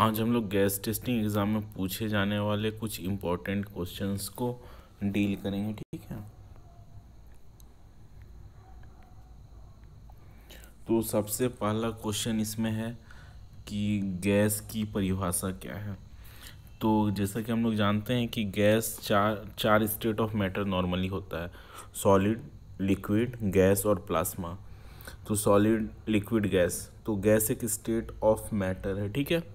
आज हम लोग गैस टेस्टिंग एग्ज़ाम में पूछे जाने वाले कुछ इम्पोर्टेंट क्वेश्चंस को डील करेंगे ठीक है तो सबसे पहला क्वेश्चन इसमें है कि गैस की परिभाषा क्या है तो जैसा कि हम लोग जानते हैं कि गैस चार चार स्टेट ऑफ मैटर नॉर्मली होता है सॉलिड लिक्विड गैस और प्लाज्मा तो सॉलिड लिक्विड गैस तो गैस एक स्टेट ऑफ मैटर है ठीक है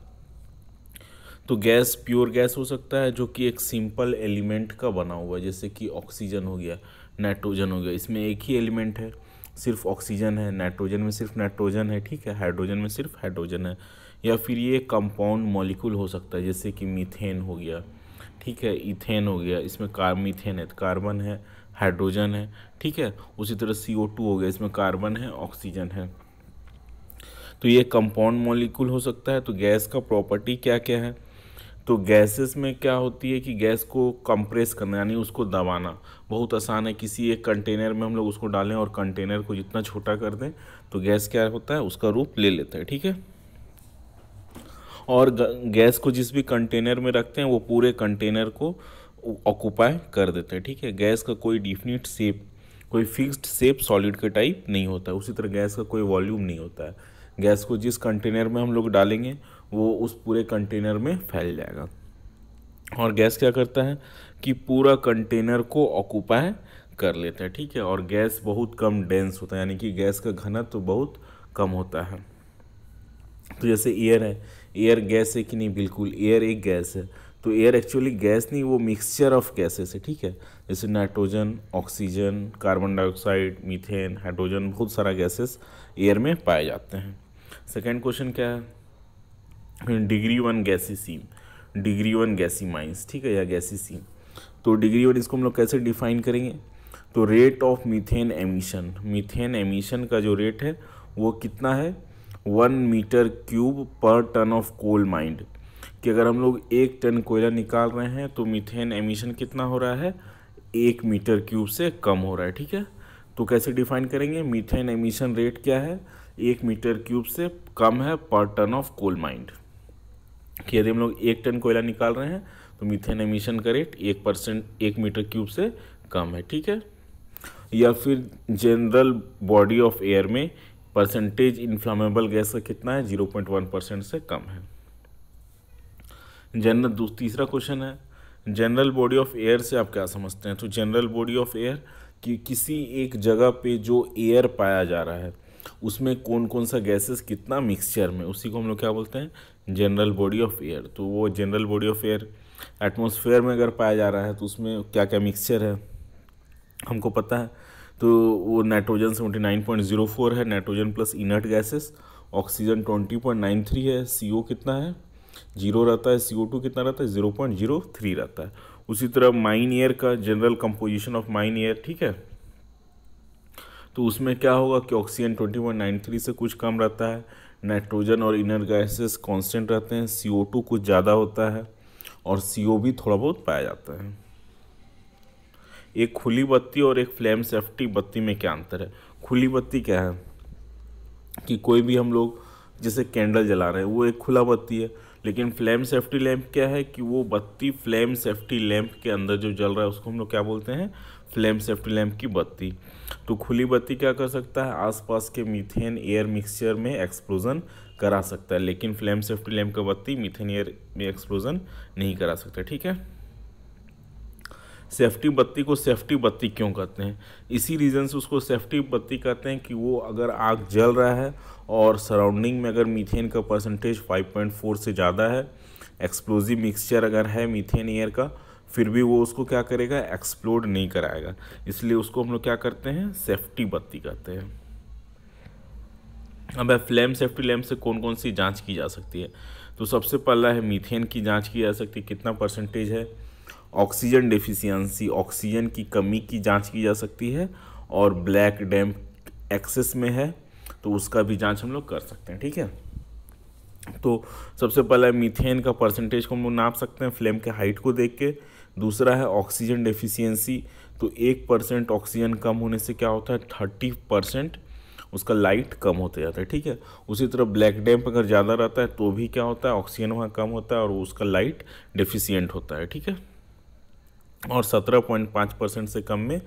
तो गैस प्योर गैस हो सकता है जो कि एक सिंपल एलिमेंट का बना हुआ है जैसे कि ऑक्सीजन हो गया नाइट्रोजन हो गया इसमें एक ही एलिमेंट है सिर्फ ऑक्सीजन है नाइट्रोजन में सिर्फ नाइट्रोजन है ठीक है हाइड्रोजन में सिर्फ हाइड्रोजन है या फिर ये कंपाउंड मॉलिक्यूल हो सकता है जैसे कि मीथेन हो गया ठीक है इथेन हो गया इसमें कार मीथेन है कार्बन है हाइड्रोजन है ठीक है उसी तरह सी ओ टू हो गया इसमें कार्बन है ऑक्सीजन है तो ये कंपाउंड मॉलिक्यूल हो सकता है तो गैस का प्रॉपर्टी क्या क्या है तो गैसेस में क्या होती है कि गैस को कंप्रेस करना यानी उसको दबाना बहुत आसान है किसी एक कंटेनर में हम लोग उसको डालें और कंटेनर को जितना छोटा कर दें तो गैस क्या होता है उसका रूप ले लेता है ठीक है और गैस को जिस भी कंटेनर में रखते हैं वो पूरे कंटेनर को ऑक्यूपाई कर देते हैं ठीक है गैस का कोई डिफिनिट सेप कोई फिक्स्ड सेप सॉलिड के टाइप नहीं होता उसी तरह गैस का कोई वॉल्यूम नहीं होता है गैस को जिस कंटेनर में हम लोग डालेंगे वो उस पूरे कंटेनर में फैल जाएगा और गैस क्या करता है कि पूरा कंटेनर को ऑक्यूपाई कर लेता है ठीक है और गैस बहुत कम डेंस होता है यानी कि गैस का घनत्व तो बहुत कम होता है तो जैसे एयर है एयर गैस है कि नहीं बिल्कुल एयर एक गैस है तो एयर एक्चुअली गैस नहीं वो मिक्सचर ऑफ गैसेस है ठीक है जैसे nitrogen oxygen carbon dioxide methane hydrogen बहुत सारा गैसेस एयर में पाए जाते हैं सेकेंड क्वेश्चन क्या है डिग्री वन सीम डिग्री वन गैसीमाइंस ठीक है या गैसीसीम तो डिग्री वन इसको हम लोग कैसे डिफाइन करेंगे तो rate of methane emission methane emission का जो रेट है वो कितना है वन मीटर क्यूब पर टन ऑफ कोल माइंड कि अगर हम लोग एक टन कोयला निकाल रहे हैं तो मीथेन एमिशन कितना हो रहा है एक मीटर क्यूब से कम हो रहा है ठीक है तो कैसे डिफाइन करेंगे मीथेन एमिशन रेट क्या है एक मीटर क्यूब से कम है पर टन ऑफ कोल माइंड कि यदि हम लोग एक टन कोयला निकाल रहे हैं तो मीथेन एमिशन का रेट एक परसेंट एक मीटर क्यूब से कम है ठीक है या फिर जनरल बॉडी ऑफ एयर में परसेंटेज इन्फ्लामेबल गैस का कितना है जीरो पॉइंट वन परसेंट से कम है जनरल तीसरा क्वेश्चन है जनरल बॉडी ऑफ एयर से आप क्या समझते हैं तो जनरल बॉडी ऑफ एयर कि किसी एक जगह पे जो एयर पाया जा रहा है उसमें कौन कौन सा गैसेस कितना मिक्सचर में उसी को हम लोग क्या बोलते हैं जनरल बॉडी ऑफ एयर तो वो general body of air atmosphere में अगर पाया जा रहा है तो उसमें क्या क्या मिक्सचर है हमको पता है तो वो nitrogen seventy nine point zero four है nitrogen plus inert gases oxygen twenty point nine three है सी ओ कितना है जीरो रहता है सी ओ टू कितना रहता है ज़ीरो पॉइंट जीरो थ्री रहता है उसी तरह माइन एयर का general composition of mine air ठीक है तो उसमें क्या होगा कि ऑक्सीजन 2193 से कुछ कम रहता है नाइट्रोजन और इनर गैसेस कांस्टेंट रहते हैं टू कुछ ज़्यादा होता है और ओ भी थोड़ा बहुत पाया जाता है एक खुली बत्ती और एक फ्लेम सेफ्टी बत्ती में क्या अंतर है खुली बत्ती क्या है कि कोई भी हम लोग जैसे कैंडल जला रहे हैं वो एक खुला बत्ती है लेकिन फ्लेम सेफ्टी लैम्प क्या है कि वो बत्ती फ्लेम सेफ्टी लैम्प के अंदर जो जल रहा है उसको हम लोग क्या बोलते हैं फ्लेम सेफ्टी लैम्प की बत्ती तो खुली बत्ती क्या कर सकता है आसपास के मीथेन एयर मिक्सचर में एक्सप्लोजन करा सकता है लेकिन फ्लेम सेफ्टी लैम्प का बत्ती मीथेन एयर में एक्सप्लोजन नहीं करा सकता ठीक है सेफ्टी बत्ती को सेफ्टी बत्ती क्यों कहते हैं इसी रीज़न से उसको सेफ्टी बत्ती कहते हैं कि वो अगर आग जल रहा है और सराउंडिंग में अगर मीथेन का परसेंटेज 5.4 से ज़्यादा है एक्सप्लोजिव मिक्सचर अगर है मीथेन एयर का फिर भी वो उसको क्या करेगा एक्सप्लोड नहीं कराएगा इसलिए उसको हम लोग क्या करते हैं सेफ्टी बत्ती कहते हैं अब है फ्लेम सेफ्टी लैम्प से कौन कौन सी जांच की जा सकती है तो सबसे पहला है मीथेन की जांच की जा सकती है कितना परसेंटेज है ऑक्सीजन डिफिशियंसी ऑक्सीजन की कमी की जांच की जा सकती है और ब्लैक डैम्प एक्सेस में है तो उसका भी जांच हम लोग कर सकते हैं ठीक है तो सबसे पहले मीथेन का परसेंटेज को हम लोग नाप सकते हैं फ्लेम के हाइट को देख के दूसरा है ऑक्सीजन डेफिशिएंसी तो एक परसेंट ऑक्सीजन कम होने से क्या होता है थर्टी परसेंट उसका लाइट कम होते जाता है ठीक है उसी तरह ब्लैक डैम्प अगर ज़्यादा रहता है तो भी क्या होता है ऑक्सीजन वहाँ कम होता है और उसका लाइट डिफिशियंट होता है ठीक है और सत्रह पॉइंट पाँच परसेंट से कम में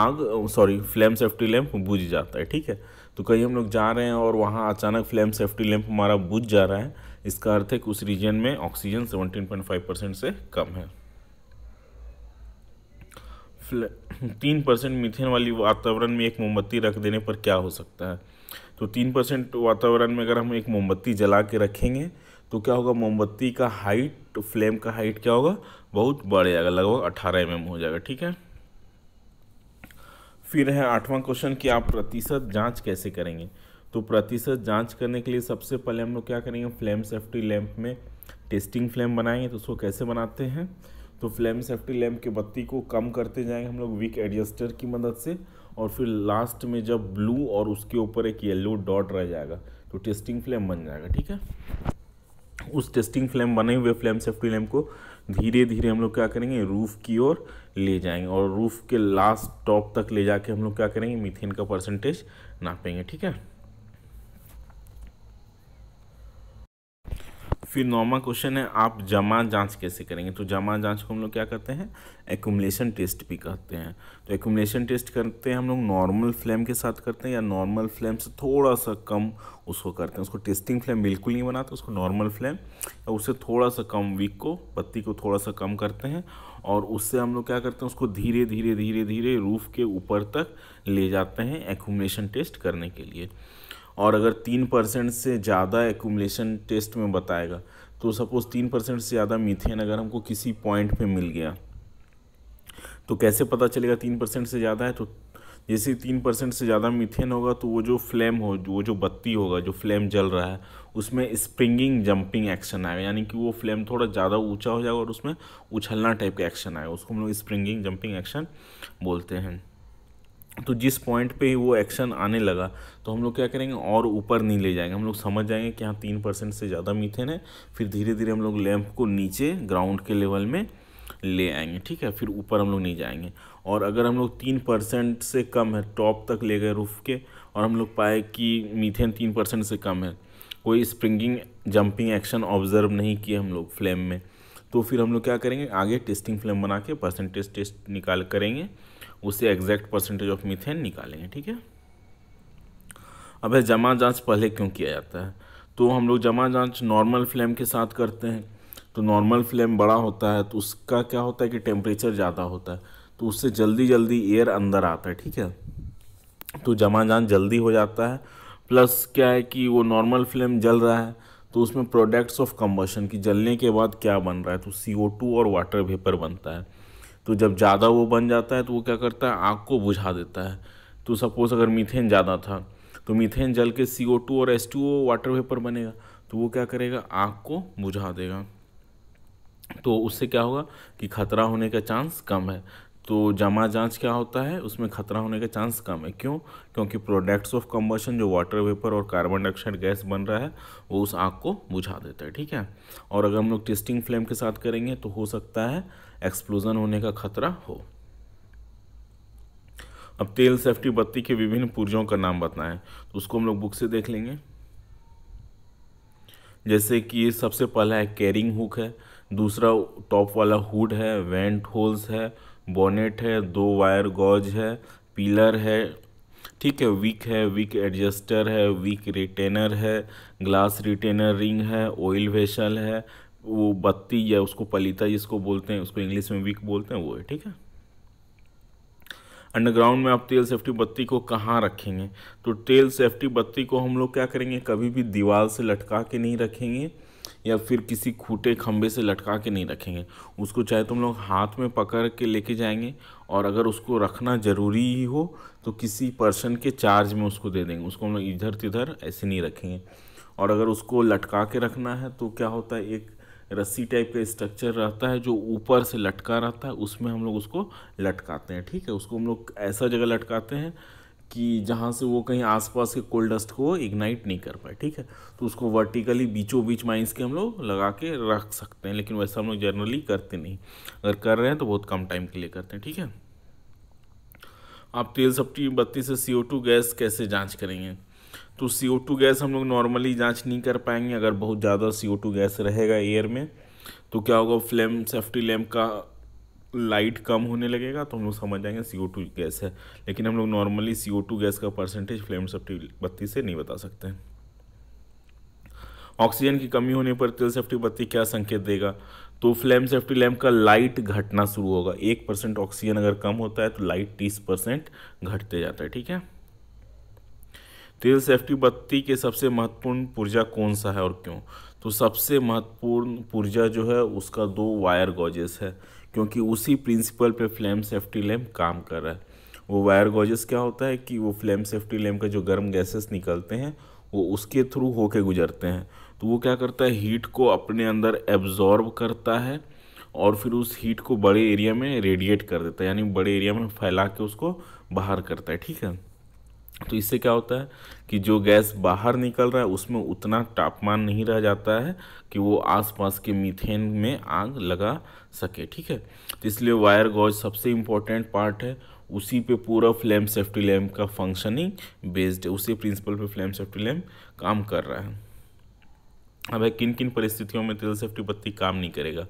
आग सॉरी फ्लेम सेफ्टी लैम्प बुझ जाता है ठीक है तो कहीं हम लोग जा रहे हैं और वहाँ अचानक फ्लेम सेफ्टी लैम्प हमारा बुझ जा रहा है इसका अर्थ है कि उस रीजन में ऑक्सीजन 17.5 परसेंट से कम है तीन परसेंट मिथेन वाली वातावरण में एक मोमबत्ती रख देने पर क्या हो सकता है तो तीन परसेंट वातावरण में अगर हम एक मोमबत्ती जला के रखेंगे तो क्या होगा मोमबत्ती का हाइट तो फ्लेम का हाइट क्या होगा बहुत बढ़ जाएगा लगभग अठारह एम mm हो जाएगा ठीक है फिर है आठवां क्वेश्चन कि आप प्रतिशत जांच कैसे करेंगे तो प्रतिशत जांच करने के लिए सबसे पहले हम लोग क्या करेंगे फ्लेम सेफ्टी लैम्प में टेस्टिंग फ्लेम बनाएंगे तो उसको कैसे बनाते हैं तो फ्लेम सेफ्टी लैम्प की बत्ती को कम करते जाएंगे हम लोग विक एडजस्टर की मदद से और फिर लास्ट में जब ब्लू और उसके ऊपर एक येलो डॉट रह जाएगा तो टेस्टिंग फ्लेम बन जाएगा ठीक है उस टेस्टिंग फ्लेम बने हुए फ्लेम सेफ्टी लैम्प को धीरे धीरे हम लोग क्या करेंगे रूफ़ की ओर ले जाएंगे और रूफ़ के लास्ट टॉप तक ले जाके हम लोग क्या करेंगे मीथेन का परसेंटेज नापेंगे ठीक है फिर नौवा क्वेश्चन है आप जमा जांच कैसे करेंगे तो जमा जांच को हम लोग क्या करते हैं एकुमलेशन टेस्ट भी कहते हैं तो एकुमलेशन टेस्ट करते हैं हम लोग नॉर्मल फ्लेम के साथ करते हैं या नॉर्मल फ्लेम से थोड़ा सा कम उसको करते हैं उसको टेस्टिंग फ्लेम बिल्कुल नहीं बनाते उसको नॉर्मल फ्लेम या उससे थोड़ा सा कम वीक को बत्ती को थोड़ा सा कम करते हैं और उससे हम लोग क्या करते हैं उसको धीरे धीरे धीरे धीरे रूफ के ऊपर तक ले जाते हैं एकुमलेशन टेस्ट करने के लिए और अगर तीन परसेंट से ज़्यादा एकुमलेशन टेस्ट में बताएगा तो सपोज़ तीन परसेंट से ज़्यादा मीथेन अगर हमको किसी पॉइंट पे मिल गया तो कैसे पता चलेगा तीन परसेंट से ज़्यादा है तो जैसे तीन परसेंट से ज़्यादा मीथेन होगा तो वो जो फ्लेम हो वो जो बत्ती होगा जो फ्लेम जल रहा है उसमें स्प्रिंगिंग जंपिंग एक्शन आएगा यानी कि वो फ्लेम थोड़ा ज़्यादा ऊंचा हो जाएगा और उसमें उछलना टाइप का एक्शन आएगा उसको हम लोग स्प्रिंगिंग जंपिंग एक्शन बोलते हैं तो जिस पॉइंट पे वो एक्शन आने लगा तो हम लोग क्या करेंगे और ऊपर नहीं ले जाएंगे हम लोग समझ जाएंगे कि हाँ तीन परसेंट से ज़्यादा मीथेन है फिर धीरे धीरे हम लोग लैम्प को नीचे ग्राउंड के लेवल में ले आएंगे ठीक है फिर ऊपर हम लोग नहीं जाएंगे और अगर हम लोग तीन परसेंट से कम है टॉप तक ले गए रूफ के और हम लोग पाए कि मीथेन तीन परसेंट से कम है कोई स्प्रिंगिंग जंपिंग एक्शन ऑब्जर्व नहीं किए हम लोग फ्लेम में तो फिर हम लोग क्या करेंगे आगे टेस्टिंग फ्लेम बना के परसेंटेज टेस्ट निकाल करेंगे उससे एग्जैक्ट परसेंटेज ऑफ मीथेन निकालेंगे ठीक है अब है जमा जांच पहले क्यों किया जाता है तो हम लोग जमा जांच नॉर्मल फ्लेम के साथ करते हैं तो नॉर्मल फ्लेम बड़ा होता है तो उसका क्या होता है कि टेम्परेचर ज़्यादा होता है तो उससे जल्दी जल्दी एयर अंदर आता है ठीक है तो जमा जांच जल्दी हो जाता है प्लस क्या है कि वो नॉर्मल फ्लेम जल रहा है तो उसमें प्रोडक्ट्स ऑफ कम्बशन की जलने के बाद क्या बन रहा है तो सी और वाटर वेपर बनता है तो जब ज़्यादा वो बन जाता है तो वो क्या करता है आग को बुझा देता है तो सपोज़ अगर मीथेन ज़्यादा था तो मीथेन जल के सी ओ टू और S two O water vapour बनेगा तो वो क्या करेगा आग को बुझा देगा तो उससे क्या होगा कि खतरा होने का चांस कम है तो जमा जांच क्या होता है उसमें खतरा होने का चांस कम है क्यों क्योंकि प्रोडक्ट्स ऑफ कम्बशन जो वाटर वेपर और कार्बन डाइऑक्साइड गैस बन रहा है वो उस आग को बुझा देता है ठीक है और अगर हम लोग टेस्टिंग फ्लेम के साथ करेंगे तो हो सकता है एक्सप्लोजन होने का खतरा हो अब तेल सेफ्टी बत्ती के विभिन्न पुर्जों का नाम बताएं तो उसको हम लोग बुक से देख लेंगे जैसे कि सबसे पहला है कैरिंग हुक है दूसरा टॉप वाला हुड है वेंट होल्स है बोनेट है दो वायर गॉज है पिलर है ठीक है विक है विक एडजस्टर है विक रिटेनर है ग्लास रिटेनर रिंग है ऑयल वेसल है वो बत्ती या उसको पलीता जिसको बोलते हैं उसको इंग्लिश में विक बोलते हैं वो है ठीक है अंडरग्राउंड में आप तेल सेफ्टी बत्ती को कहाँ रखेंगे तो तेल सेफ्टी बत्ती को हम लोग क्या करेंगे कभी भी दीवार से लटका के नहीं रखेंगे या फिर किसी खूटे खम्भे से लटका के नहीं रखेंगे उसको चाहे तुम लोग हाथ में पकड़ के लेके जाएंगे और अगर उसको रखना ज़रूरी ही हो तो किसी पर्सन के चार्ज में उसको दे देंगे उसको हम लोग इधर तिधर ऐसे नहीं रखेंगे और अगर उसको लटका के रखना है तो क्या होता है एक रस्सी टाइप का स्ट्रक्चर रहता है जो ऊपर से लटका रहता है उसमें हम लोग उसको लटकाते हैं ठीक है उसको हम लोग ऐसा जगह लटकाते हैं कि जहाँ से वो कहीं आसपास के कोल्ड डस्ट को इग्नाइट नहीं कर पाए ठीक है तो उसको वर्टिकली बीचों बीच माइंस के हम लोग लगा के रख सकते हैं लेकिन वैसा हम लोग जनरली करते नहीं अगर कर रहे हैं तो बहुत कम टाइम के लिए करते हैं ठीक है आप तेल सप्टी बत्ती से सी गैस कैसे जाँच करेंगे तो सी ओ टू गैस हम लोग नॉर्मली जाँच नहीं कर पाएंगे अगर बहुत ज़्यादा सी ओ टू गैस रहेगा एयर में तो क्या होगा फ्लेम सेफ्टी लैम्प का लाइट कम होने लगेगा तो हम लोग समझ जाएंगे सी ओ टू गैस है लेकिन हम लोग normally C O two gas का परसेंटेज फ्लेम सेफ्टी बत्ती से नहीं बता सकते हैं ऑक्सीजन की कमी होने पर तेल सेफ्टी बत्ती क्या संकेत देगा तो फ्लेम सेफ्टी लैम्प का लाइट घटना शुरू होगा एक परसेंट ऑक्सीजन अगर कम होता है तो लाइट तीस परसेंट घटते जाता है ठीक है तेल सेफ्टी बत्ती के सबसे महत्वपूर्ण पुर्जा कौन सा है और क्यों तो सबसे महत्वपूर्ण पुर्जा जो है उसका दो वायर गॉजेस है क्योंकि उसी प्रिंसिपल पे फ्लेम सेफ्टी लैम्प काम कर रहा है वो वायर गॉजेस क्या होता है कि वो फ्लेम सेफ्टी लैम्प का जो गर्म गैसेस निकलते हैं वो उसके थ्रू होके गुजरते हैं तो वो क्या करता है हीट को अपने अंदर एब्जॉर्ब करता है और फिर उस हीट को बड़े एरिया में रेडिएट कर देता है यानी बड़े एरिया में फैला के उसको बाहर करता है ठीक है तो इससे क्या होता है कि जो गैस बाहर निकल रहा है उसमें उतना तापमान नहीं रह जाता है कि वो आसपास के मीथेन में आग लगा सके ठीक है तो इसलिए वायर गॉज सबसे इम्पोर्टेंट पार्ट है उसी पे पूरा फ्लेम सेफ्टी लैम्प का फंक्शनिंग बेस्ड है उसी प्रिंसिपल पे फ्लेम सेफ्टी लैम्प काम कर रहा है अब है किन किन परिस्थितियों में तेल सेफ्टी बत्ती काम नहीं करेगा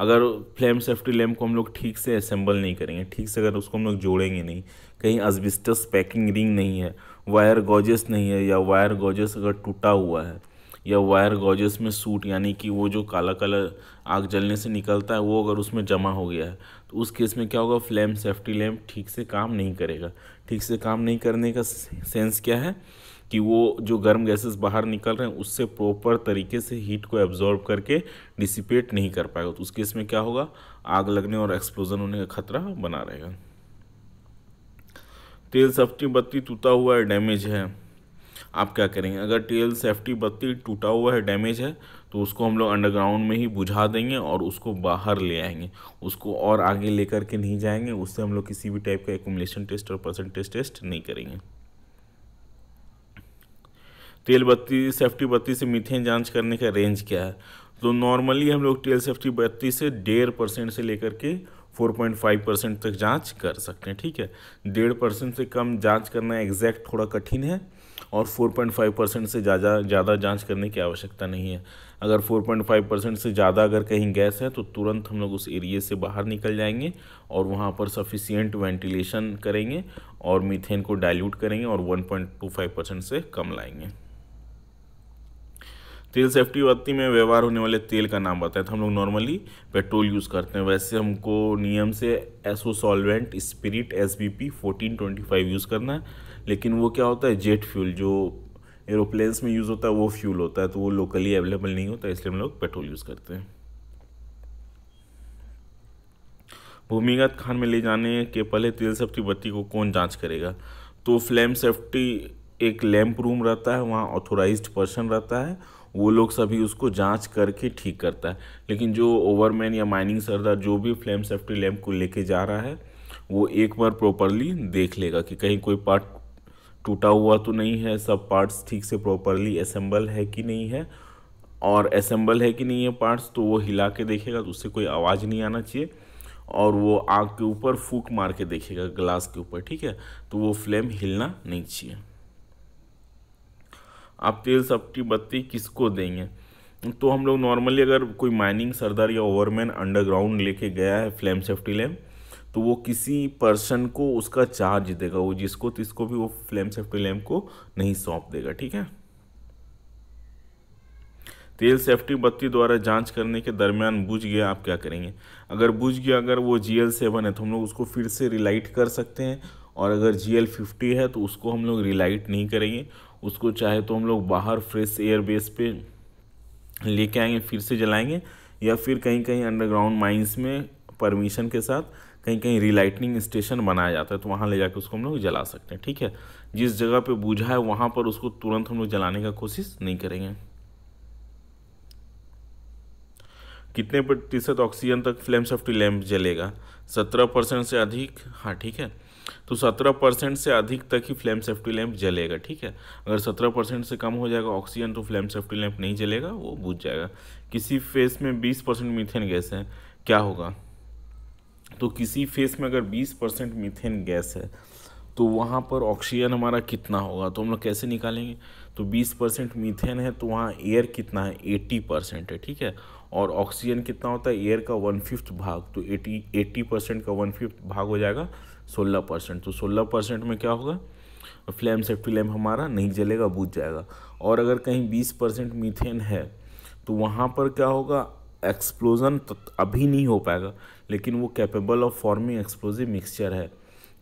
अगर फ्लेम सेफ्टी लैम्प को हम लोग ठीक से असेंबल नहीं करेंगे ठीक से अगर उसको हम लोग जोड़ेंगे नहीं कहीं अजबिस्टस पैकिंग रिंग नहीं है वायर गॉजेस नहीं है या वायर गॉजेस अगर टूटा हुआ है या वायर गॉजेस में सूट यानी कि वो जो काला काला आग जलने से निकलता है वो अगर उसमें जमा हो गया है तो उस केस में क्या होगा फ्लेम सेफ्टी लैम्प ठीक से काम नहीं करेगा ठीक से काम नहीं करने का सेंस क्या है कि वो जो गर्म गैसेस बाहर निकल रहे हैं उससे प्रॉपर तरीके से हीट को एब्जॉर्ब करके डिसिपेट नहीं कर पाएगा तो उस केस में क्या होगा आग लगने और एक्सप्लोजन होने का खतरा बना रहेगा तेल सेफ्टी बत्ती टूटा हुआ है डैमेज है आप क्या करेंगे अगर तेल सेफ्टी बत्ती टूटा हुआ है डैमेज है तो उसको हम लोग अंडरग्राउंड में ही बुझा देंगे और उसको बाहर ले आएंगे उसको और आगे लेकर के नहीं जाएंगे उससे हम लोग किसी भी टाइप का एकुमलेशन टेस्ट और परसेंटेज टेस्ट नहीं करेंगे तेल बत्ती सेफ्टी बत्ती से मीथेन जांच करने का रेंज क्या है तो नॉर्मली हम लोग तेल सेफ्टी बत्ती से डेढ़ परसेंट से लेकर के 4.5 परसेंट तक जांच कर सकते हैं ठीक है डेढ़ परसेंट से कम जांच करना एग्जैक्ट थोड़ा कठिन है और 4.5 परसेंट से ज़्यादा ज़्यादा जांच करने की आवश्यकता नहीं है अगर 4.5 परसेंट से ज़्यादा अगर कहीं गैस है तो तुरंत हम लोग उस एरिए से बाहर निकल जाएंगे और वहाँ पर सफिशियंट वेंटिलेशन करेंगे और मीथेन को डायल्यूट करेंगे और 1.25 परसेंट से कम लाएंगे तेल सेफ्टी बत्ती में व्यवहार होने वाले तेल का नाम बताएं तो हम लोग नॉर्मली पेट्रोल यूज़ करते हैं वैसे हमको नियम से SO solvent spirit S B P fourteen twenty five use करना है लेकिन वो क्या होता है जेट फ्यूल जो एरोप्लेन्स में यूज़ होता है वो फ्यूल होता है तो वो लोकली अवेलेबल नहीं होता इसलिए हम लोग पेट्रोल यूज़ करते हैं भूमिगत खान में ले जाने के पहले तेल सेफ्टी बत्ती को कौन जांच करेगा तो फ्लेम सेफ्टी एक लैम्प रूम रहता है वहाँ ऑथोराइज्ड पर्सन रहता है वो लोग सभी उसको जांच करके ठीक करता है लेकिन जो ओवरमैन या माइनिंग सरदार जो भी फ्लेम सेफ्टी लैम्प को लेके जा रहा है वो एक बार प्रॉपरली देख लेगा कि कहीं कोई पार्ट टूटा हुआ तो नहीं है सब पार्ट्स ठीक से प्रॉपरली असेंबल है कि नहीं है और असेंबल है कि नहीं है पार्ट्स तो वो हिला के देखेगा तो उससे कोई आवाज़ नहीं आना चाहिए और वो आग के ऊपर फूक मार के देखेगा ग्लास के ऊपर ठीक है तो वो फ्लेम हिलना नहीं चाहिए आप तेल सप्टी बत्ती किसको देंगे तो हम लोग नॉर्मली अगर कोई माइनिंग सरदार या ओवरमैन अंडरग्राउंड लेके गया है फ्लेम सेफ्टी लैम्प तो वो किसी पर्सन को उसका चार्ज देगा वो जिसको तिसको भी वो फ्लेम सेफ्टी लैम्प को नहीं सौंप देगा ठीक है तेल सेफ्टी बत्ती द्वारा जांच करने के दरमियान बुझ गया आप क्या करेंगे अगर बुझ गया अगर वो जी एल सेवन है तो हम लोग उसको फिर से रिलाइट कर सकते हैं और अगर जी एल फिफ्टी है तो उसको हम लोग रिलाइट नहीं करेंगे उसको चाहे तो हम लोग बाहर फ्रेश एयर बेस पे लेके आएंगे फिर से जलाएंगे या फिर कहीं कहीं अंडरग्राउंड माइंस में परमिशन के साथ कहीं कहीं रिलाइटनिंग स्टेशन बनाया जाता है तो वहाँ ले जाकर उसको हम लोग जला सकते हैं ठीक है जिस जगह पे बूझा है वहाँ पर उसको तुरंत हम लोग जलाने का कोशिश नहीं करेंगे कितने प्रतिशत ऑक्सीजन तक फ्लेम सेफ्टी लैम्प जलेगा सत्रह परसेंट से अधिक हाँ ठीक है तो सत्रह परसेंट से अधिक तक ही फ्लेम सेफ्टी लैम्प जलेगा ठीक है अगर सत्रह परसेंट से कम हो जाएगा ऑक्सीजन तो फ्लेम सेफ्टी लैम्प नहीं जलेगा वो बुझ जाएगा किसी फेस में बीस परसेंट मीथेन गैस है क्या होगा तो किसी फेस में अगर बीस परसेंट मीथेन गैस है तो वहाँ पर ऑक्सीजन हमारा कितना होगा तो हम लोग कैसे निकालेंगे तो 20 परसेंट मीथेन है तो वहाँ एयर कितना है 80 परसेंट है ठीक है और ऑक्सीजन कितना होता है एयर का वन फिफ्थ भाग तो 80 80 परसेंट का वन फिफ्थ भाग हो जाएगा सोलह परसेंट तो सोलह परसेंट में क्या होगा फ्लेम सेफ्टी लैम्प हमारा नहीं जलेगा बुझ जाएगा और अगर कहीं बीस परसेंट मीथेन है तो वहाँ पर क्या होगा एक्सप्लोजन तो अभी नहीं हो पाएगा लेकिन वो capable of forming explosive mixture है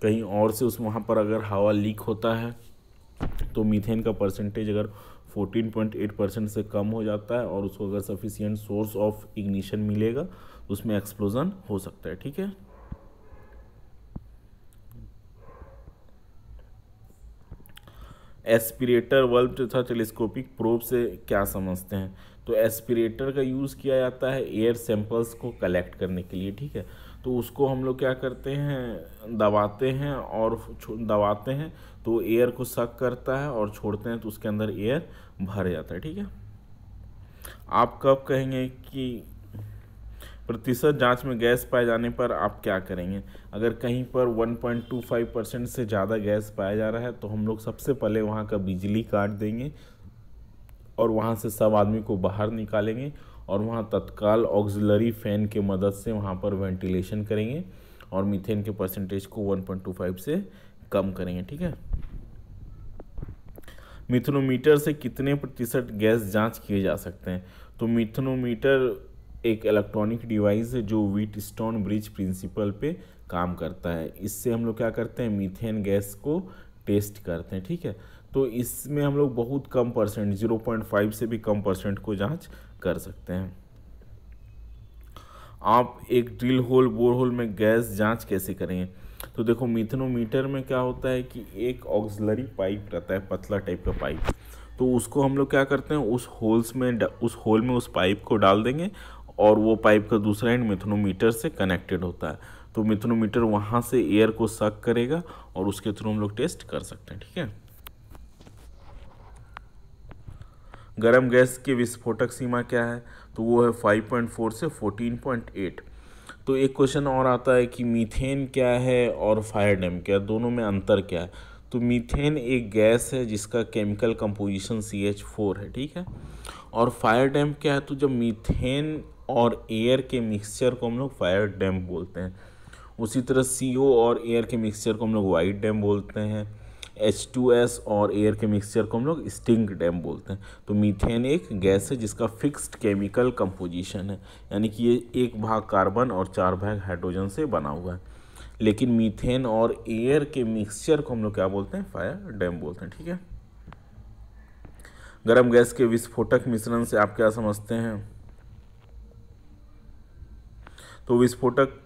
कहीं और से उस वहाँ पर अगर हवा लीक होता है तो मीथेन का परसेंटेज अगर 14.8 परसेंट से कम हो जाता है और उसको अगर सफिशियंट सोर्स ऑफ इग्निशन मिलेगा तो उसमें एक्सप्लोजन हो सकता है ठीक है एस्पिरेटर वल्ब तथा टेलीस्कोपिक प्रोब से क्या समझते हैं तो एस्पिरेटर का यूज़ किया जाता है एयर सैंपल्स को कलेक्ट करने के लिए ठीक है तो उसको हम लोग क्या करते हैं दबाते हैं और दबाते हैं तो एयर को सक करता है और छोड़ते हैं तो उसके अंदर एयर भर जाता है ठीक है आप कब कहेंगे कि प्रतिशत जांच में गैस पाए जाने पर आप क्या करेंगे अगर कहीं पर 1.25 परसेंट से ज़्यादा गैस पाया जा रहा है तो हम लोग सबसे पहले वहाँ का बिजली काट देंगे और वहाँ से सब आदमी को बाहर निकालेंगे और वहाँ तत्काल ऑक्सिलरी फ़ैन के मदद से वहाँ पर वेंटिलेशन करेंगे और मीथेन के परसेंटेज को 1.25 से कम करेंगे ठीक है मिथनोमीटर से कितने प्रतिशत गैस जांच किए जा सकते हैं तो मिथनोमीटर एक इलेक्ट्रॉनिक डिवाइस है जो वीट स्टोन ब्रिज प्रिंसिपल पे काम करता है इससे हम लोग क्या करते हैं मीथेन गैस को टेस्ट करते हैं ठीक है तो इसमें हम लोग बहुत कम परसेंट जीरो पॉइंट फाइव से भी कम परसेंट को जांच कर सकते हैं आप एक ड्रिल होल बोर होल में गैस जांच कैसे करेंगे तो देखो मिथनोमीटर में क्या होता है कि एक ऑक्सलरी पाइप रहता है पतला टाइप का पाइप तो उसको हम लोग क्या करते हैं उस होल्स में उस होल में उस पाइप को डाल देंगे और वो पाइप का दूसरा एंड मिथुनोमीटर से कनेक्टेड होता है तो मिथुनोमीटर वहाँ से एयर को सक करेगा और उसके थ्रू हम लोग टेस्ट कर सकते हैं ठीक है गर्म गैस के विस्फोटक सीमा क्या है तो वो है 5.4 से 14.8 तो एक क्वेश्चन और आता है कि मीथेन क्या है और फायर डैम क्या है दोनों में अंतर क्या है तो मीथेन एक गैस है जिसका chemical composition C H four है ठीक है और फायर डैम क्या है तो जब मीथेन और एयर के मिक्सचर को हम लोग फायर डैम बोलते हैं उसी तरह सी और एयर के मिक्सचर को हम लोग वाइट डैम बोलते हैं एच और एयर के मिक्सचर को हम लोग स्टिंग डैम बोलते हैं तो मीथेन एक गैस है जिसका फिक्स्ड केमिकल कंपोजिशन है यानी कि ये एक भाग कार्बन और चार भाग हाइड्रोजन से बना हुआ है लेकिन मीथेन और एयर के मिक्सचर को हम लोग क्या बोलते हैं फायर डैम बोलते हैं ठीक है गर्म गैस के विस्फोटक मिश्रण से आप क्या समझते हैं तो विस्फोटक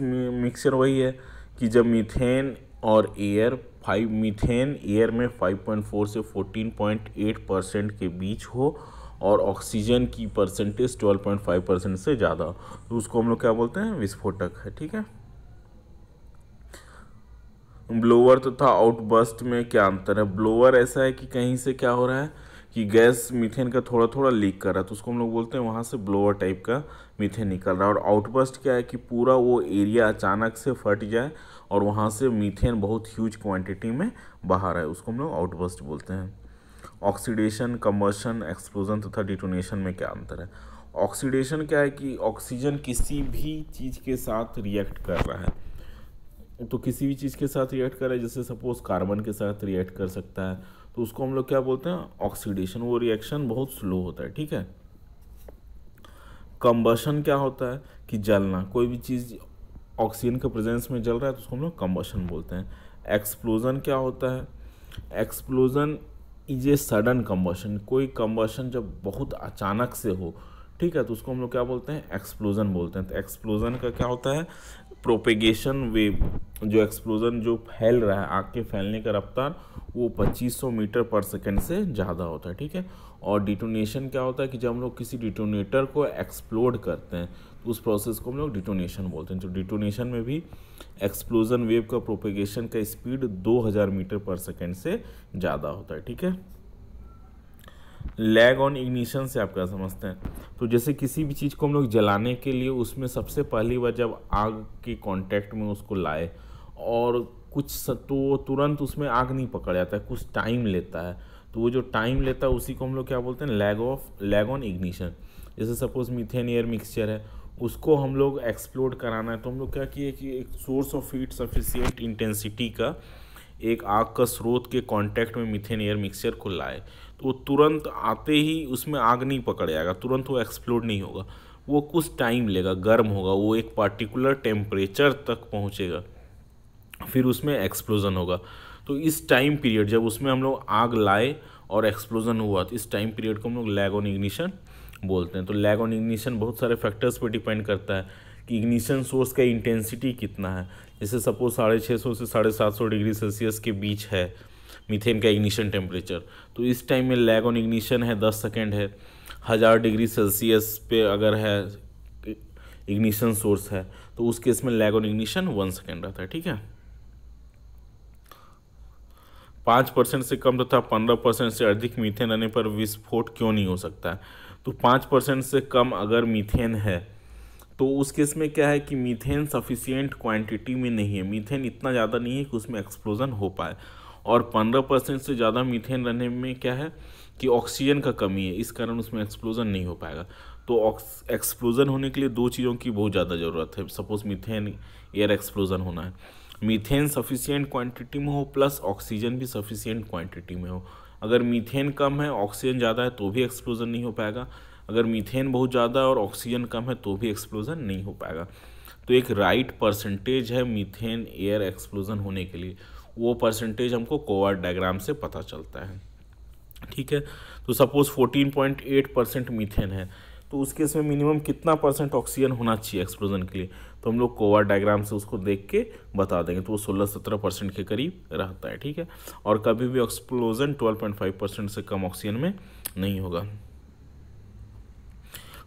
मिक्सचर वही है कि जब मीथेन और एयर फाइव मीथेन एयर में 5.4 से 14.8 परसेंट के बीच हो और ऑक्सीजन की परसेंटेज 12.5 परसेंट से ज़्यादा तो उसको हम लोग क्या बोलते हैं विस्फोटक है ठीक है ब्लोअर तथा तो आउटबस्ट में क्या अंतर है ब्लोअर ऐसा है कि कहीं से क्या हो रहा है कि गैस मीथेन का थोड़ा थोड़ा लीक कर रहा है तो उसको हम लोग बोलते हैं वहाँ से ब्लोअर टाइप का मीथेन निकल रहा है और आउटबर्स्ट क्या है कि पूरा वो एरिया अचानक से फट जाए और वहाँ से मीथेन बहुत ह्यूज क्वांटिटी में बाहर आए उसको हम लोग आउटबर्स्ट बोलते हैं ऑक्सीडेशन कम्बर्शन एक्सप्लोजन तथा डिटोनेशन में क्या अंतर है ऑक्सीडेशन क्या है कि ऑक्सीजन किसी भी चीज़ के साथ रिएक्ट कर रहा है तो किसी भी चीज़ के साथ रिएक्ट कर रहा है जैसे सपोज कार्बन के साथ रिएक्ट कर सकता है तो उसको हम लोग क्या बोलते हैं ऑक्सीडेशन वो रिएक्शन बहुत स्लो होता है ठीक है कम्बशन क्या होता है कि जलना कोई भी चीज़ ऑक्सीजन के प्रेजेंस में जल रहा है तो उसको हम लोग कम्बशन बोलते हैं एक्सप्लोजन क्या होता है explosion is a sudden combustion कोई कम्बशन जब बहुत अचानक से हो ठीक है तो उसको हम लोग क्या बोलते हैं एक्सप्लोजन बोलते हैं तो एक्सप्लोजन का क्या होता है प्रोपेगेशन वेव जो एक्सप्लोजन जो फैल रहा है आग के फैलने का रफ्तार वो 2500 मीटर पर सेकंड से ज़्यादा होता है ठीक है और डिटोनेशन क्या होता है कि जब हम लोग किसी डिटोनेटर को एक्सप्लोड करते हैं तो उस प्रोसेस को हम लोग डिटोनेशन बोलते हैं तो डिटोनेशन में भी एक्सप्लोजन वेव का प्रोपेगेशन का स्पीड 2000 मीटर पर सेकेंड से ज़्यादा होता है ठीक है लैग ऑन इग्निशन से आप क्या समझते हैं तो जैसे किसी भी चीज़ को हम लोग जलाने के लिए उसमें सबसे पहली बार जब आग के कांटेक्ट में उसको लाए और कुछ तो तुरंत उसमें आग नहीं पकड़ जाता है कुछ टाइम लेता है तो वो जो टाइम लेता है उसी को हम लोग क्या बोलते हैं lag of lag on ignition जैसे सपोज मिथेन एयर मिक्सचर है उसको हम लोग एक्सप्लोड कराना है तो हम लोग क्या किए कि एक source of heat sufficient intensity का एक आग का स्रोत के कांटेक्ट में मिथेन एयर मिक्सचर को लाए तो वो तुरंत आते ही उसमें आग नहीं पकड़ जाएगा तुरंत वो एक्सप्लोड नहीं होगा वो कुछ टाइम लेगा गर्म होगा वो एक पार्टिकुलर टेम्परेचर तक पहुँचेगा फिर उसमें एक्सप्लोजन होगा तो इस टाइम पीरियड जब उसमें हम लोग आग लाए और एक्सप्लोजन हुआ तो इस टाइम पीरियड को हम लोग लैग ऑन इग्निशन बोलते हैं तो लैग ऑन इग्निशन बहुत सारे फैक्टर्स पर डिपेंड करता है कि इग्निशन सोर्स का इंटेंसिटी कितना है जैसे सपोज साढ़े छः सौ से साढ़े सात सौ डिग्री सेल्सियस के बीच है मीथेन का इग्निशन टेम्परेचर तो इस टाइम में लैग ऑन इग्निशन है दस सेकेंड है हज़ार डिग्री सेल्सियस पे अगर है इग्निशन सोर्स है तो उस केस में lag on ignition one second रहता है ठीक है पाँच परसेंट से कम तथा पंद्रह परसेंट से अधिक मीथेन रहने पर विस्फोट क्यों नहीं हो सकता है तो पाँच परसेंट से कम अगर मीथेन है तो उस केस में क्या है कि मीथेन सफिशियंट क्वांटिटी में नहीं है मीथेन इतना ज़्यादा नहीं है कि उसमें एक्सप्लोजन हो पाए और पंद्रह परसेंट से ज़्यादा मीथेन रहने में क्या है कि ऑक्सीजन का कमी है इस कारण उसमें एक्सप्लोजन नहीं हो पाएगा तो एक्सप्लोजन होने के लिए दो चीज़ों की बहुत ज़्यादा ज़रूरत है सपोज मीथेन एयर एक्सप्लोजन होना है मीथेन सफिशियंट क्वांटिटी में हो प्लस ऑक्सीजन भी सफिशियंट क्वांटिटी में हो अगर मीथेन कम है ऑक्सीजन ज़्यादा है तो भी एक्सप्लोजन नहीं हो पाएगा अगर मीथेन बहुत ज़्यादा और ऑक्सीजन कम है तो भी एक्सप्लोजन नहीं हो पाएगा तो एक राइट परसेंटेज है मीथेन एयर एक्सप्लोजन होने के लिए वो परसेंटेज हमको कोवार्ड डायग्राम से पता चलता है ठीक है तो सपोज़ 14.8 परसेंट मीथेन है तो उसके इसमें मिनिमम कितना परसेंट ऑक्सीजन होना चाहिए एक्सप्लोजन के लिए तो हम लोग कोवा डायग्राम से उसको देख के बता देंगे तो वो सोलह सत्रह परसेंट के करीब रहता है ठीक है और कभी भी explosion twelve point five percent से कम ऑक्सीजन में नहीं होगा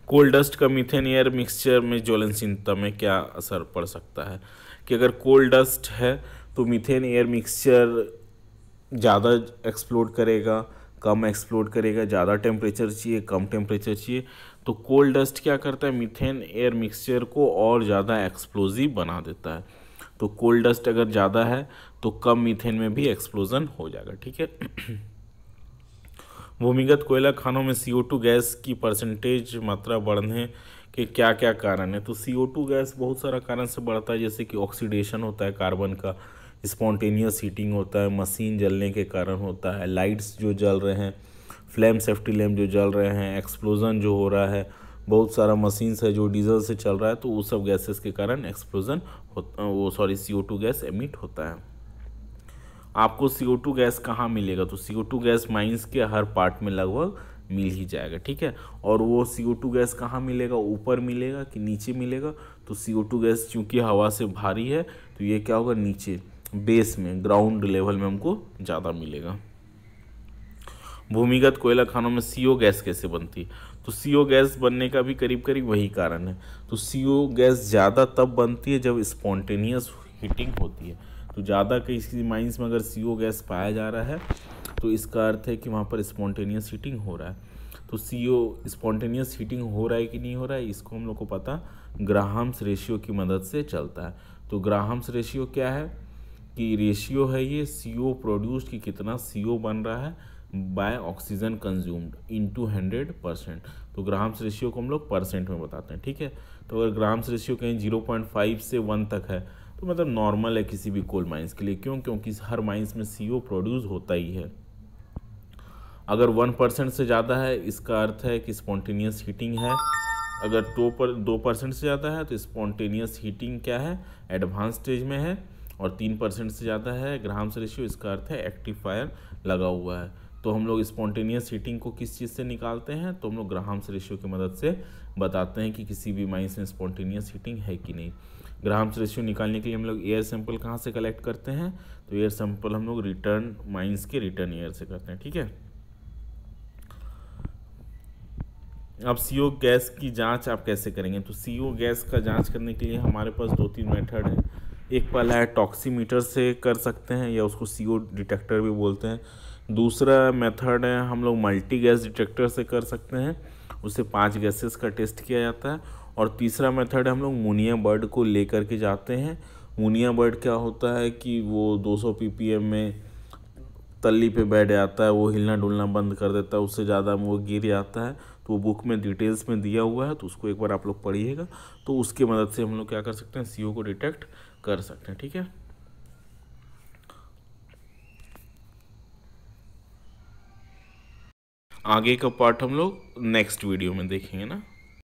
कोल डस्ट का मिथेन एयर मिक्सचर में ज्वलनशीलता में क्या असर पड़ सकता है कि अगर कोल डस्ट है तो मीथेन एयर मिक्सचर ज़्यादा एक्सप्लोड करेगा कम एक्सप्लोड करेगा ज़्यादा टेम्परेचर चाहिए कम टेम्परेचर चाहिए तो कोल्ड डस्ट क्या करता है मीथेन एयर मिक्सचर को और ज़्यादा एक्सप्लोजिव बना देता है तो कोल्ड डस्ट अगर ज़्यादा है तो कम मीथेन में भी एक्सप्लोजन हो जाएगा ठीक है भूमिगत कोयला खानों में सी गैस की परसेंटेज मात्रा बढ़ने के क्या क्या कारण है तो सी गैस बहुत सारा कारण से बढ़ता है जैसे कि ऑक्सीडेशन होता है कार्बन का स्पॉन्टेनियस हीटिंग होता है मशीन जलने के कारण होता है लाइट्स जो जल रहे हैं फ्लेम सेफ्टी लैम्प जो जल रहे हैं एक्सप्लोजन जो हो रहा है बहुत सारा मशीन्स है जो डीजल से चल रहा है तो वो सब गैसेस के कारण एक्सप्लोजन होता वो सॉरी सी गैस एमिट होता है आपको सी गैस कहाँ मिलेगा तो सी गैस माइंस के हर पार्ट में लगभग मिल ही जाएगा ठीक है और वो सी गैस कहाँ मिलेगा ऊपर मिलेगा कि नीचे मिलेगा तो सी गैस चूँकि हवा से भारी है तो ये क्या होगा नीचे बेस में ग्राउंड लेवल में हमको ज़्यादा मिलेगा भूमिगत कोयला खानों में सीओ गैस कैसे बनती है तो सीओ गैस बनने का भी करीब करीब वही कारण है तो सीओ गैस ज़्यादा तब बनती है जब स्पॉन्टेनियस हीटिंग होती है तो ज़्यादा किसी माइंस में अगर सीओ गैस पाया जा रहा है तो इसका अर्थ है कि वहाँ पर स्पॉन्टेनियस हीटिंग हो रहा है तो सी ओ स्पॉन्टेनियस हीटिंग हो रहा है कि नहीं हो रहा है इसको हम लोग को पता ग्राहम्स रेशियो की मदद से चलता है तो ग्राहम्स रेशियो क्या है कि रेशियो है ये सी ओ प्रोड्यूस्ड कि कितना सी ओ बन रहा है by oxygen consumed into hundred percent तो ग्राम्स रेशियो को हम लोग परसेंट में बताते हैं ठीक है तो अगर ग्राम्स रेशियो कहीं जीरो पॉइंट फाइव से वन तक है तो मतलब नॉर्मल है किसी भी कोल माइंस के लिए क्यों क्योंकि हर माइंस में सी ओ प्रोड्यूस होता ही है अगर वन परसेंट से ज़्यादा है इसका अर्थ है कि स्पॉन्टेनियस हीटिंग है अगर दो पर दो परसेंट से ज़्यादा है तो स्पॉन्टेनियस हीटिंग क्या है एडवांस स्टेज में है और तीन परसेंट से ज़्यादा है ग्राम से रेशियो इसका अर्थ है एक्टिव फायर लगा हुआ है तो हम लोग स्पॉन्टेनियस हीटिंग को किस चीज़ से निकालते हैं तो हम लोग ग्राम से रेशियो की मदद से बताते हैं कि किसी भी माइंस में स्पॉन्टेनियस हीटिंग है कि नहीं ग्राम से रेशियो निकालने के लिए हम लोग एयर सैंपल कहाँ से कलेक्ट करते हैं तो एयर सैंपल हम लोग रिटर्न माइंस के रिटर्न एयर से करते हैं ठीक है अब सी गैस की जांच आप कैसे करेंगे तो सी गैस का जांच करने के लिए हमारे पास दो तीन मेथड है एक पहला है टॉक्सीमीटर से कर सकते हैं या उसको सी डिटेक्टर भी बोलते हैं दूसरा मेथड है हम लोग मल्टी गैस डिटेक्टर से कर सकते हैं उससे पांच गैसेस का टेस्ट किया जाता है और तीसरा मेथड हम लोग मुनिया बर्ड को ले के जाते हैं मुनिया बर्ड क्या होता है कि वो 200 सौ में तल्ली पे बैठ जाता है वो हिलना डुलना बंद कर देता है उससे ज़्यादा वो गिर जाता है तो वो बुक में डिटेल्स में दिया हुआ है तो उसको एक बार आप लोग पढ़िएगा तो उसकी मदद से हम लोग क्या कर सकते हैं सी को डिटेक्ट कर सकते हैं ठीक है आगे का पार्ट हम लोग नेक्स्ट वीडियो में देखेंगे ना